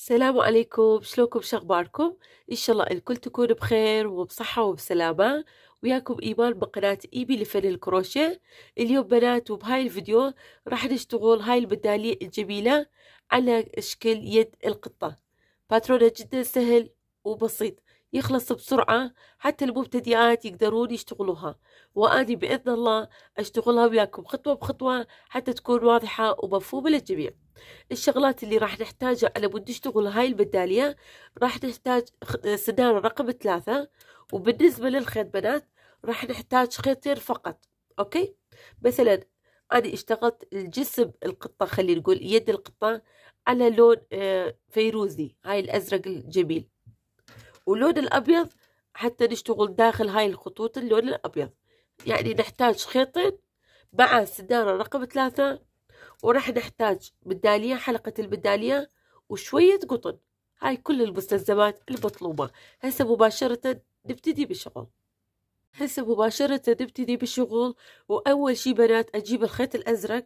السلام عليكم شلونكم شخباركم ان شاء الله الكل تكون بخير وبصحة وبسلامة وياكم ايمان بقناة ايبي لفن الكروشيه اليوم بنات وبهاي الفيديو راح نشتغل هاي البدالية الجميلة على شكل يد القطة باترونه جدا سهل وبسيط يخلص بسرعة حتى المبتدئات يقدرون يشتغلوها وأني بإذن الله أشتغلها وياكم خطوة بخطوة حتى تكون واضحة ومفهومة للجميع الشغلات اللي راح نحتاجها على بد نشتغل هاي البدالية راح نحتاج سنارة رقم ثلاثة وبالنسبة للخيط بنات راح نحتاج خيطين فقط أوكي مثلا أنا اشتغلت الجسم القطة خلينا نقول يد القطة على لون آه، فيروزي هاي الأزرق الجميل واللون الأبيض حتى نشتغل داخل هاي الخطوط اللون الأبيض يعني نحتاج خيطين مع سدارة رقم ثلاثة وراح نحتاج بدالية حلقة البدالية وشوية قطن هاي كل المستلزمات المطلوبة هسه مباشرة نبتدي بالشغل هسه مباشرة نبتدي بالشغل وأول شي بنات أجيب الخيط الأزرق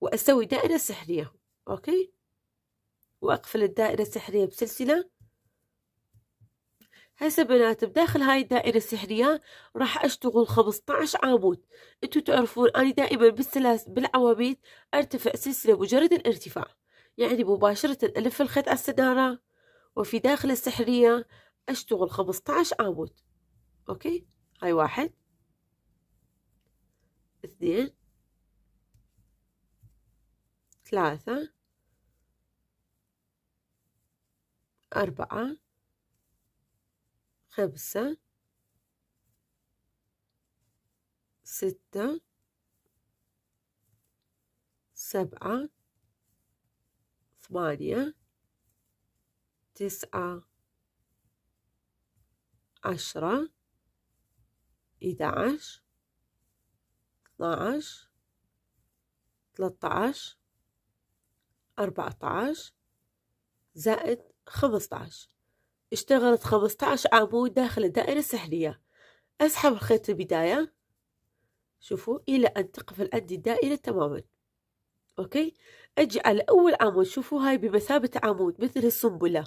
وأسوي دائرة سحرية أوكي وأقفل الدائرة السحرية بسلسلة هسه بنات بداخل هاي الدائرة السحرية راح أشتغل 15 عمود انتو تعرفون اني دائما بالسلاسل بالعواميد أرتفع سلسلة مجرد الارتفاع يعني مباشرة ألف الخيط على السدارة وفي داخل السحرية أشتغل 15 عمود أوكي هاي واحد اثنين ثلاثة أربعة خمسة ستة سبعة ثمانية تسعة عشرة ثلاثة عشر أربعة عشر زائد عشر اشتغلت 15 عمود داخل الدائرة السحلية أسحب الخيط البداية شوفوا إلى أن تقفل عندي الدائرة تماما أوكي أجي على أول عمود شوفوا هاي بمثابة عمود مثل السنبلة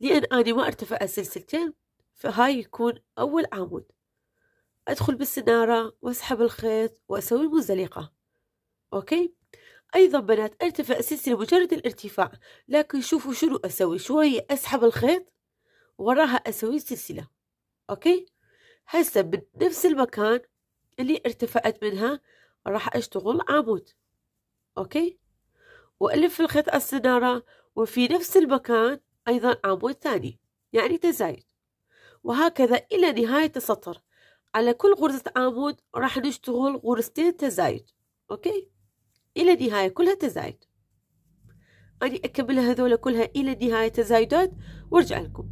لأن أنا ما ارتفع السلسلتين فهاي يكون أول عمود أدخل بالسنارة وأسحب الخيط وأسوي منزلقة، أوكي أيضا بنات أرتفع السلسلة مجرد الارتفاع لكن شوفوا شنو أسوي شوية أسحب الخيط وراها أسوي سلسلة أوكي هسه بنفس المكان اللي ارتفعت منها راح أشتغل عمود أوكي وألف الخيط السنارة وفي نفس المكان أيضا عمود ثاني يعني تزايد وهكذا إلى نهاية السطر على كل غرزة عمود راح نشتغل غرزتين تزايد أوكي إلى نهاية كلها تزايد أني أكملها هذول كلها إلى نهاية تزايدات وارجع لكم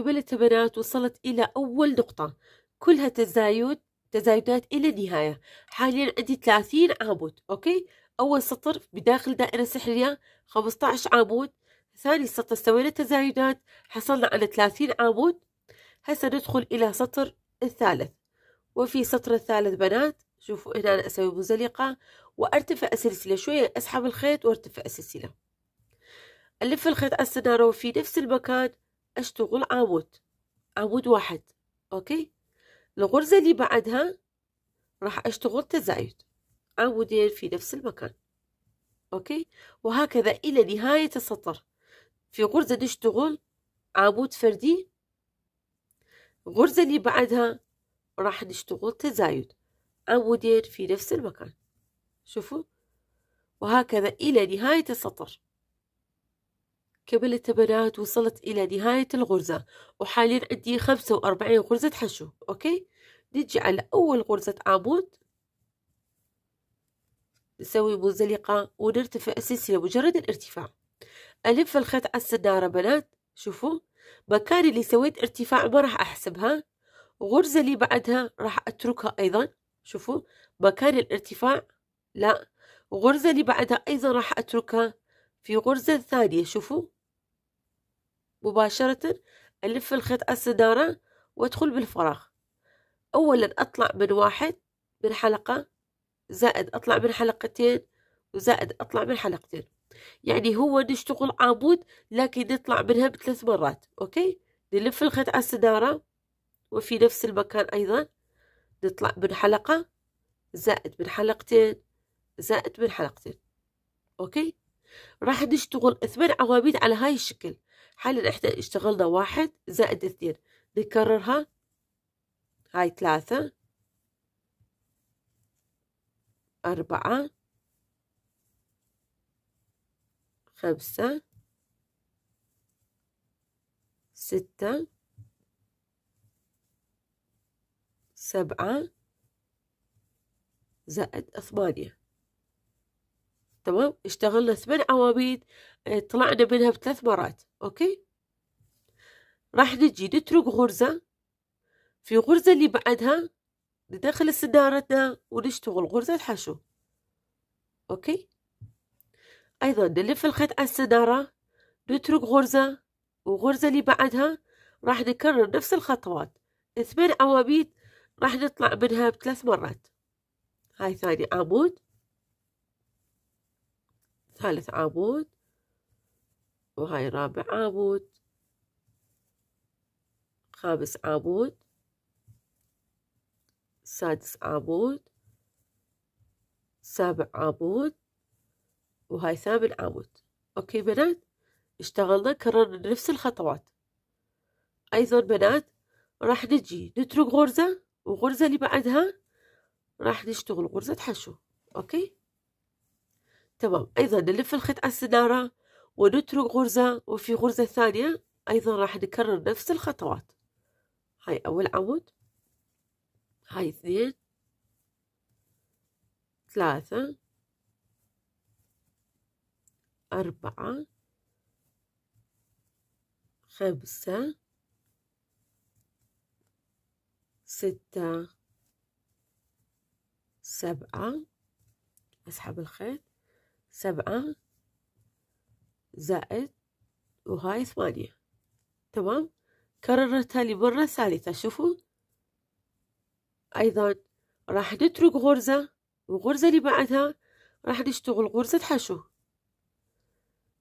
قبل بنات وصلت إلى أول نقطة كلها تزايد تزايدات إلى النهاية حاليا عندي 30 عمود أوكي أول سطر بداخل دائرة سحرية 15 عمود ثاني سطر سوينا تزايدات حصلنا على 30 عمود هسا ندخل إلى سطر الثالث وفي سطر الثالث بنات شوفوا هنا أنا أسوي مزلقة وأرتفع السلسلة شوية أسحب الخيط وأرتفع السلسلة ألف الخيط على السنارة وفي نفس المكان اشتغل عمود عمود واحد اوكي الغرزة اللي بعدها راح اشتغل تزايد عمودين يعني في نفس المكان اوكي وهكذا الى نهاية السطر في غرزة نشتغل عمود فردي الغرزة اللي بعدها راح نشتغل تزايد عمودين يعني في نفس المكان شوفوا وهكذا إلى نهاية السطر كبل التبنات وصلت إلى نهاية الغرزة وحاليا عندي خمسة وأربعين غرزة حشو أوكي نجي على أول غرزة عمود نسوي منزلقة ونرتفع السلسلة مجرد الارتفاع ألف الخيط على السنارة بنات شوفوا مكان اللي سويت ارتفاع ما راح أحسبها غرزة اللي بعدها راح أتركها أيضا شوفوا مكان الارتفاع لا غرزة اللي بعدها أيضا راح أتركها في غرزة ثانية شوفوا مباشرة ألف الخيط الصدارة وأدخل بالفراغ أولا أطلع من واحد من حلقة زائد أطلع من حلقتين وزائد أطلع من حلقتين يعني هو نشتغل عمود لكن نطلع منها بثلاث مرات أوكي نلف الخيط على الصدارة وفي نفس المكان أيضا نطلع من حلقة زائد من حلقتين زائد من حلقتين أوكي راح نشتغل ثمان عواميد على هاي الشكل حل احنا اشتغلنا واحد زائد اثنين نكررها هاي ثلاثة أربعة خمسة ستة سبعة زائد ثمانية تمام اشتغلنا ثمان عواميد طلعنا منها بثلاث مرات أوكي راح نجي نترك غرزة في غرزة اللي بعدها ندخل سنارتنا ونشتغل غرزة الحشو أوكي أيضا نلف الخيط على السدارة نترك غرزة وغرزة اللي بعدها راح نكرر نفس الخطوات ثمان عواميد راح نطلع منها بثلاث مرات هاي ثاني عمود ثالث عمود وهاي رابع عمود خامس عمود سادس عمود سابع عمود وهاي ثامن عمود اوكي بنات اشتغلنا كررنا نفس الخطوات ايضا بنات راح نجي نترك غرزة وغرزة اللي بعدها راح نشتغل غرزة حشو اوكي تمام ايضا نلف الخيط على السنارة ونترك غرزة وفي غرزة ثانية أيضا راح نكرر نفس الخطوات هاي أول عمود هاي اثنين ثلاثة أربعة خمسة ستة سبعة أسحب الخيط سبعة زائد وهاي ثمانية تمام كررتها لمرة ثالثة شوفوا أيضا راح نترك غرزة والغرزة اللي بعدها راح نشتغل غرزة حشو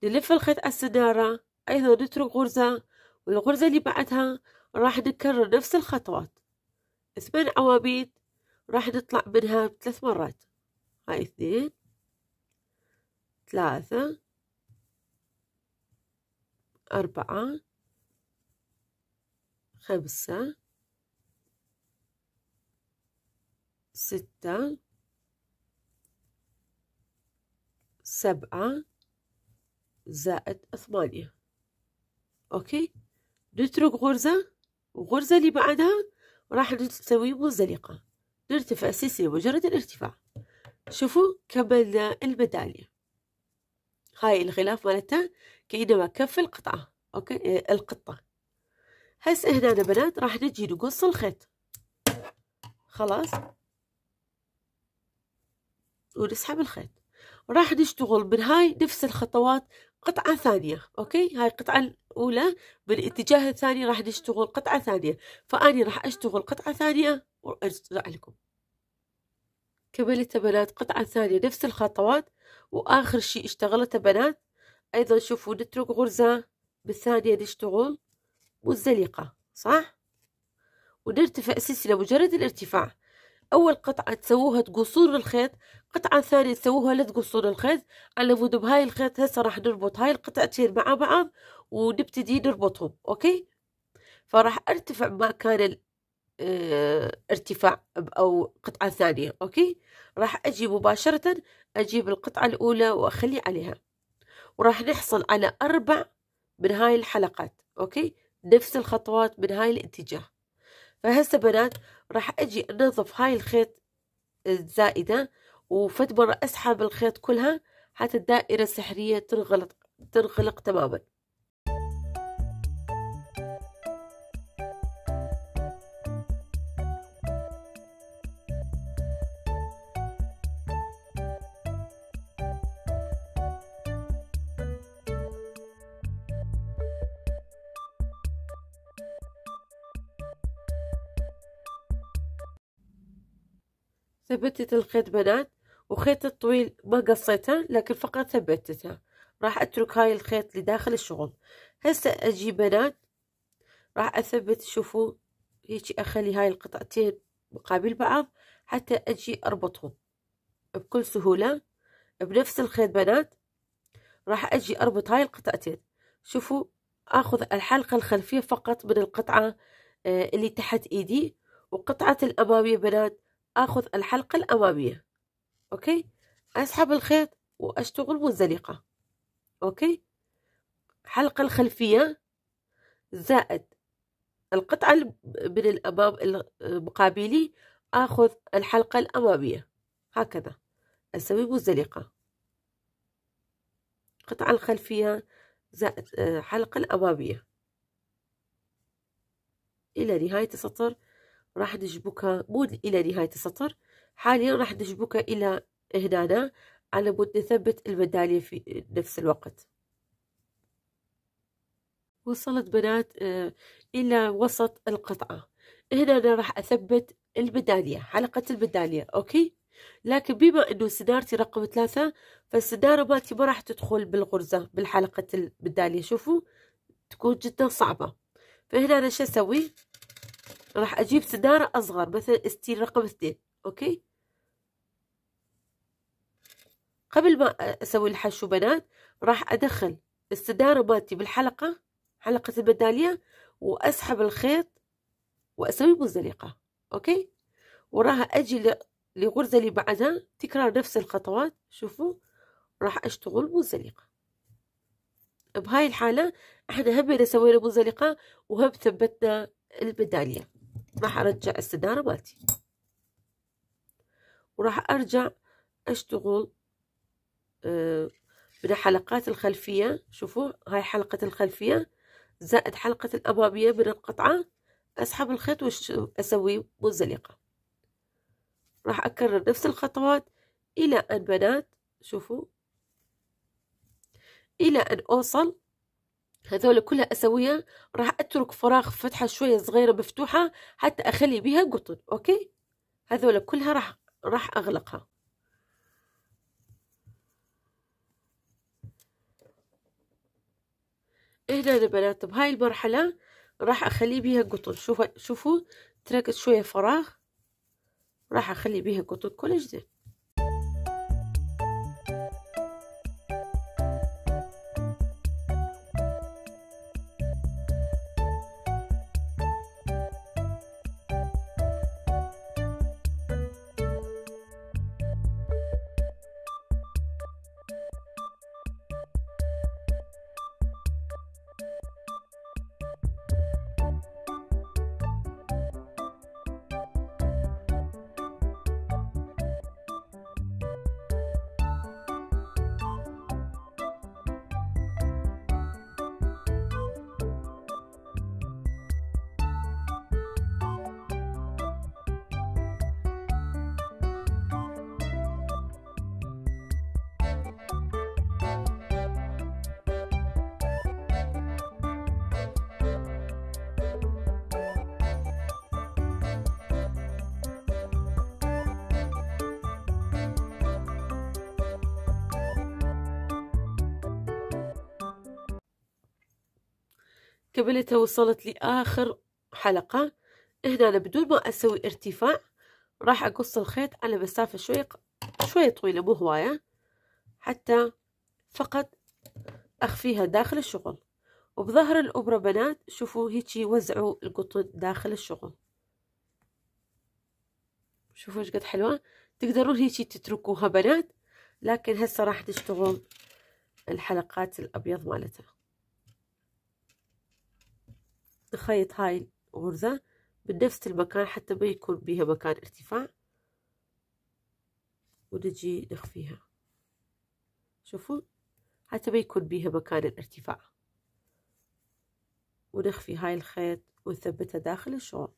نلف الخيط على السنارة أيضا نترك غرزة والغرزة اللي بعدها راح نكرر نفس الخطوات ثمان عواميد راح نطلع منها ثلاث مرات هاي اثنين ثلاثة أربعة خمسة ستة سبعة زائد ثمانية أوكي نترك غرزة وغرزة اللي بعدها راح نسوي منزلقة نرتفع سلسلة مجرد الارتفاع شوفوا كملنا الميدالية هاي الغلاف مالتها كأنما كف القطعة أوكي إيه، القطة هسه هنا بنات راح نجي نقص الخيط خلاص ونسحب الخيط راح نشتغل من هاي نفس الخطوات قطعة ثانية أوكي هاي القطعة الأولى بالاتجاه الثاني راح نشتغل قطعة ثانية فأني راح أشتغل قطعة ثانية وأرجع لكم كملت بنات قطعة ثانية نفس الخطوات وآخر شي اشتغلت بنات أيضا شوفوا نترك غرزة بالثانية نشتغل منزلقة صح؟ ونرتفع سلسلة مجرد الارتفاع أول قطعة تسووها تقصون الخيط قطعة ثانية تسووها لا تقصون الخيط على مود بهاي الخيط هسه راح نربط هاي القطعتين مع بعض ونبتدي نربطهم أوكي فراح أرتفع ما كان آه، ارتفاع أو قطعة ثانية أوكي راح أجي مباشرة أجيب القطعة الأولى وأخلي عليها وراح نحصل على أربع من هاي الحلقات أوكي نفس الخطوات من هاي الاتجاه فهسه بنات راح أجي أنظف هاي الخيط الزائدة وفد مرة أسحب الخيط كلها حتى الدائرة السحرية تنغلق تنغلق تماما ثبتت الخيط بنات وخيط الطويل ما قصيته لكن فقط ثبتته راح اترك هاي الخيط لداخل الشغل هسه اجي بنات راح اثبت شوفوا هيك اخلي هاي القطعتين مقابل بعض حتى اجي اربطهم بكل سهولة بنفس الخيط بنات راح اجي اربط هاي القطعتين شوفوا اخذ الحلقة الخلفية فقط من القطعة آه، اللي تحت ايدي وقطعة الامامية بنات اخذ الحلقة الامامية اوكي اسحب الخيط واشتغل منزلقة اوكي الحلقة الخلفية زائد القطعة من الامام المقابلي اخذ الحلقة الامامية هكذا اسوي منزلقة القطعة الخلفية زائد آه، حلقه الامامية إلى نهاية السطر راح نجبك مو إلى نهاية السطر حاليا راح نجبك إلى هنا على مود نثبت الميدالية في نفس الوقت وصلت بنات آه، إلى وسط القطعة هنا أنا راح أثبت الميدالية حلقة الميدالية أوكي لكن بما أنه سنارتي رقم ثلاثة فالسنارة مالتي ما راح تدخل بالغرزة بالحلقة الميدالية شوفوا تكون جدا صعبة فهنا أنا شو أسوي راح اجيب سدارة اصغر مثل استيل رقم اثنين اوكي قبل ما اسوي الحشو بنات راح ادخل السدارة مالتي بالحلقة حلقة البداليه واسحب الخيط واسوي منزلقة اوكي وراح اجي لغرزه اللي بعدها تكرار نفس الخطوات شوفوا راح اشتغل منزلقة بهاي الحالة احنا هم سوينا منزلقة وهم ثبتنا البداليه راح ارجع السدارة مالتي وراح ارجع اشتغل آه، من الحلقات الخلفية شوفوا هاي حلقة الخلفية زائد حلقة الأمامية من القطعة أسحب الخيط وأسوي منزلقة راح أكرر نفس الخطوات إلى أن بنات شوفوا إلى أن أوصل هذول كلها أسويها راح أترك فراغ فتحة شوية صغيرة مفتوحة حتى أخلي بيها قطن أوكي هذول كلها راح راح أغلقها هنا يا بنات بهاي المرحلة راح أخلي بيها قطن شوفوا شوفوا تركت شوية فراغ راح أخلي بيها قطن كل جديد كملتها وصلت لآخر حلقة هنا أنا بدون ما أسوي ارتفاع راح أقص الخيط على مسافة شوية شوية طويلة مو هواية حتى فقط أخفيها داخل الشغل وبظهر الأبرة بنات شوفوا هيجي وزعوا القطن داخل الشغل شوفوا ايش قد حلوة تقدرون هيجي تتركوها بنات لكن هسه راح تشتغل الحلقات الأبيض مالتها نخيط هاي الغرزة بنفس المكان حتى ما يكون بيها مكان ارتفاع ونجي نخفيها شوفوا حتى ما يكون بيها مكان الارتفاع ونخفي هاي الخيط ونثبتها داخل الشغل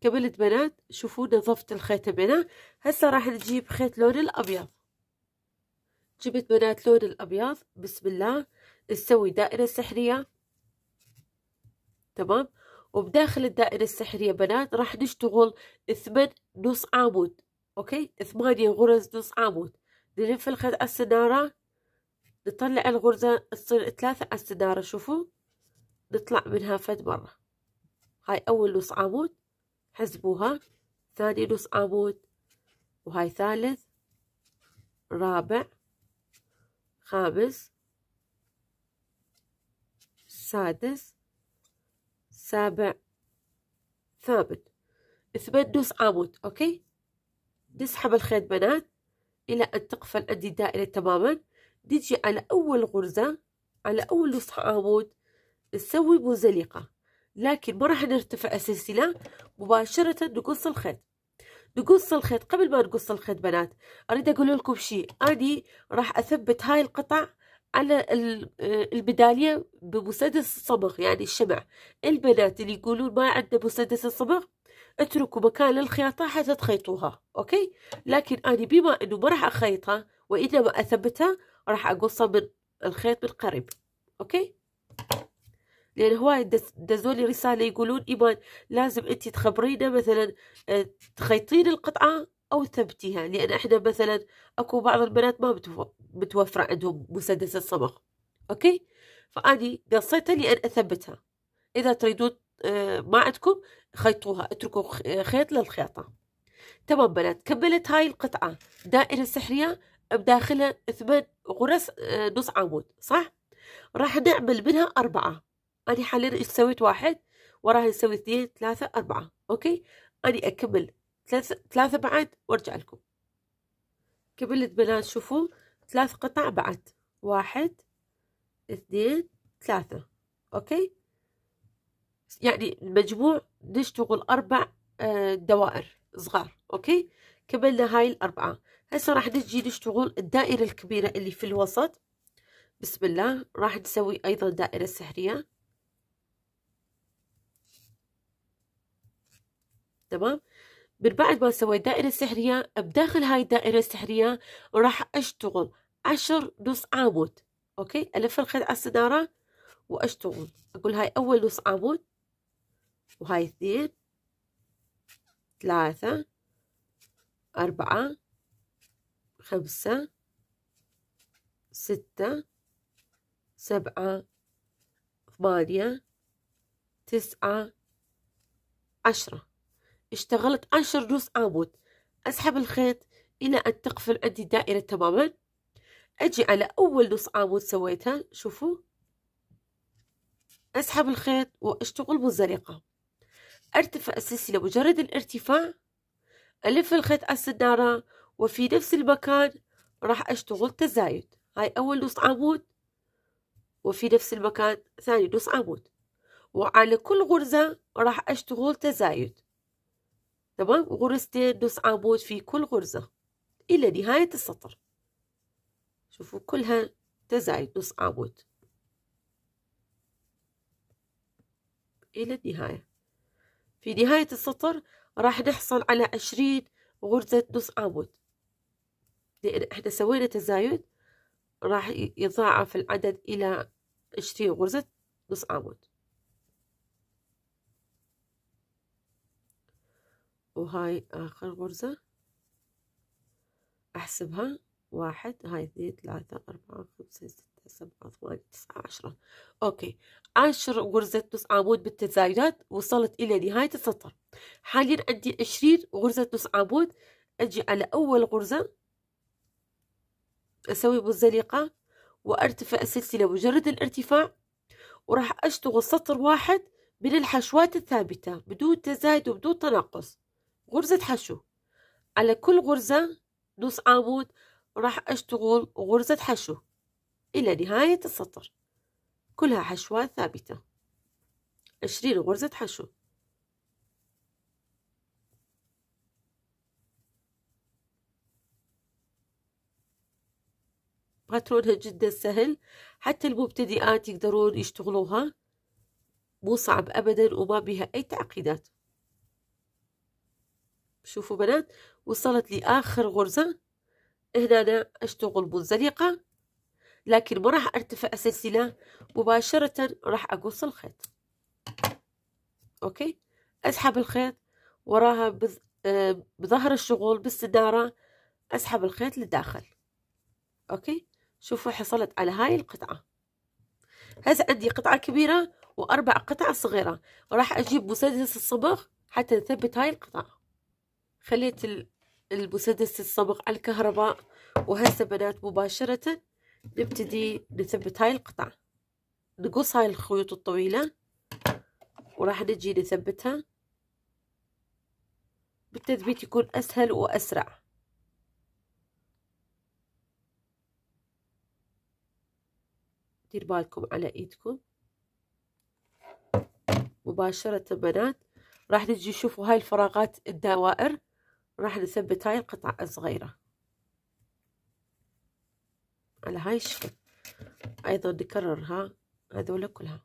كملت بنات شوفوا نظفت الخيط بنات هسه راح نجيب خيط لون الابيض جبت بنات لون الابيض بسم الله نسوي دائره سحريه تمام وبداخل الدائره السحريه بنات راح نشتغل ثمن نص عمود اوكي ثمانية غرز نص عمود نلف الخيط على السناره نطلع الغرزه تصير ثلاثه على السناره شوفوا نطلع منها فد مره هاي اول نص عمود حسبوها ثاني نص عمود وهاي ثالث رابع خامس سادس سابع ثامن ثمان نص عمود اوكي نسحب الخيط بنات الى ان تقفل عندي الدائره تماما نجي على اول غرزه على اول نص عمود نسوي منزلقه لكن ما راح نرتفع السلسلة مباشرة نقص الخيط نقص الخيط قبل ما نقص الخيط بنات اريد اقول لكم شيء اني راح اثبت هاي القطع على البدالية آه، بمسدس الصبغ يعني الشمع البنات اللي يقولون ما عندنا مسدس الصبغ اتركوا مكان للخياطة حتى تخيطوها اوكي لكن اني بما انه ما راح اخيطها وانما اثبتها راح اقصها من الخيط من قريب اوكي لان هواي دزولي رساله يقولون ايمان لازم انت تخبرينا مثلا آه، تخيطين القطعه او تثبتيها لان احنا مثلا اكو بعض البنات ما متوفره عندهم مسدس الصمغ اوكي فاني قصيتها لان اثبتها اذا تريدون آه، ما عندكم خيطوها اتركوا خيط للخياطه تمام بنات كملت هاي القطعه دائره سحريه بداخلها ثمان غرز آه، نص عمود صح راح نعمل منها أربعة أنا حاليا إيش سويت واحد وراها نسوي اثنين ثلاثة أربعة أوكي أنا أكمل ثلاثة ثلاثة بعد وأرجع لكم كملت بنات شوفوا ثلاث قطع بعد واحد اثنين ثلاثة أوكي يعني المجموع نشتغل أربع آه، دوائر صغار أوكي كملنا هاي الأربعة هسه راح نجي نشتغل الدائرة الكبيرة اللي في الوسط بسم الله راح نسوي أيضا دائرة سحرية تمام من بعد ما سويت دائرة سحرية بداخل هاي الدائرة السحرية راح أشتغل عشر نص عمود أوكي ألف الخيط على الصدارة وأشتغل أقول هاي أول نص عمود وهاي اثنين ثلاثة أربعة خمسة ستة سبعة ثمانية تسعة عشرة اشتغلت أنشر نص عمود أسحب الخيط إلى أن تقفل عندي دائرة تماما أجي على أول نص عمود سويتها شوفوا أسحب الخيط وأشتغل منزلقة أرتفع السلسلة مجرد الارتفاع ألف الخيط على السنارة وفي نفس المكان راح أشتغل تزايد هاي أول نص عمود وفي نفس المكان ثاني نص عمود وعلى كل غرزة راح أشتغل تزايد تمام غرزتين نص عمود في كل غرزة إلى نهاية السطر شوفوا كلها تزايد نص عمود إلى النهاية في نهاية السطر راح نحصل على عشرين غرزة نص عمود لأن إحنا سوينا تزايد راح يتضاعف العدد إلى عشرين غرزة نص عمود وهاي آخر غرزة أحسبها واحد هاي اثنين ثلاثة أربعة خمسة ستة سبعة ثمانية تسعة عشرة أوكي عشر غرزة نص عمود بالتزايدات وصلت إلى نهاية السطر حاليا عندي عشرين غرزة نص عمود أجي على أول غرزة أسوي منزلقة وأرتفع السلسلة مجرد الارتفاع وراح أشتغل سطر واحد من الحشوات الثابتة بدون تزايد وبدون تناقص غرزة حشو على كل غرزة نص عمود راح أشتغل غرزة حشو إلى نهاية السطر كلها حشوات ثابتة عشرين غرزة حشو باترونها جدا سهل حتى المبتدئات يقدرون يشتغلوها مو صعب أبدا وما بها أي تعقيدات شوفوا بنات وصلت لآخر غرزة هنا أنا أشتغل منزلقة لكن ما راح أرتفع سلسلة مباشرة راح أقص الخيط أوكي أسحب الخيط وراها بظ... آه بظهر الشغل بالسدارة أسحب الخيط لداخل أوكي شوفوا حصلت على هاي القطعة هسه عندي قطعة كبيرة وأربع قطع صغيرة راح أجيب مسدس الصبغ حتى نثبت هاي القطعة خليت المسدس الصبغ على الكهرباء وهسه بنات مباشرة نبتدي نثبت هاي القطعة نقص هاي الخيوط الطويلة وراح نجي نثبتها بالتثبيت يكون أسهل وأسرع دير بالكم على ايدكم مباشرة بنات راح نجي نشوفوا هاي الفراغات الدوائر راح نثبت هاي القطعة الصغيرة على هاي الشكل أيضا نكررها هذولا كلها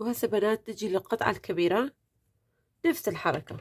وهسه بنات نجي للقطعة الكبيرة نفس الحركة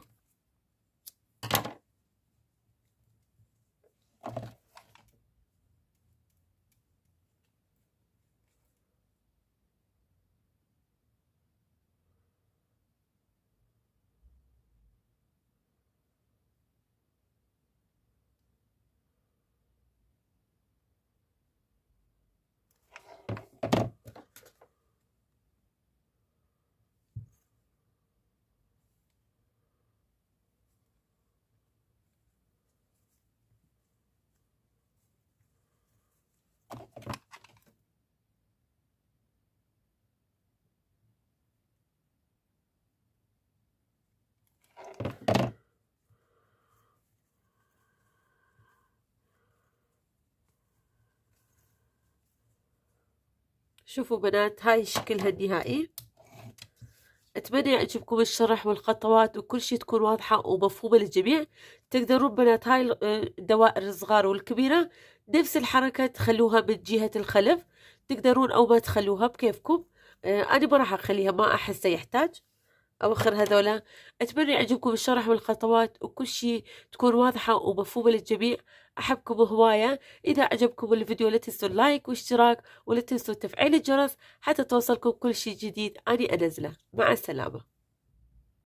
شوفوا بنات هاي شكلها النهائي اتمنى يعجبكم يعني الشرح والخطوات وكل شيء تكون واضحه ومفهومه للجميع تقدرون بنات هاي الدوائر آه، الصغار والكبيره نفس الحركه تخلوها من جهه الخلف تقدرون او ما تخلوها بكيفكم آه، انا ما راح اخليها ما احسه يحتاج أواخر هذولا أتمنى يعجبكم الشرح والخطوات وكل شيء تكون واضحة ومفهومة للجميع أحبكم هواية إذا أعجبكم الفيديو لا تنسوا اللايك والاشتراك ولا تنسوا تفعيل الجرس حتى توصلكم كل شيء جديد أني أنزله مع السلامة